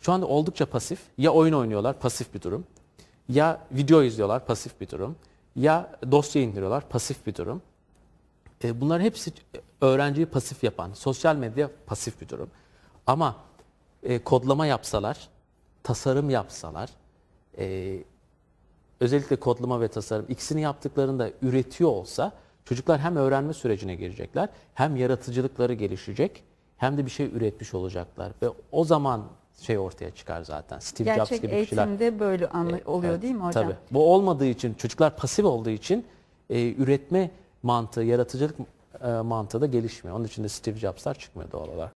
Şu anda oldukça pasif. Ya oyun oynuyorlar pasif bir durum. Ya video izliyorlar pasif bir durum. Ya dosya indiriyorlar pasif bir durum. E, bunların hepsi öğrenciyi pasif yapan, sosyal medya pasif bir durum. Ama e, kodlama yapsalar, tasarım yapsalar, e, özellikle kodlama ve tasarım ikisini yaptıklarında üretiyor olsa çocuklar hem öğrenme sürecine girecekler, hem yaratıcılıkları gelişecek, hem de bir şey üretmiş olacaklar. Ve o zaman şey ortaya çıkar zaten. Steve Gerçek Jobs gibi kişiler. Gerçek böyle oluyor evet, değil mi hocam? Tabii. Bu olmadığı için çocuklar pasif olduğu için e, üretme mantığı, yaratıcılık e, mantığı da gelişmiyor. Onun için de Steve Jobs'lar çıkmıyor doğal olarak.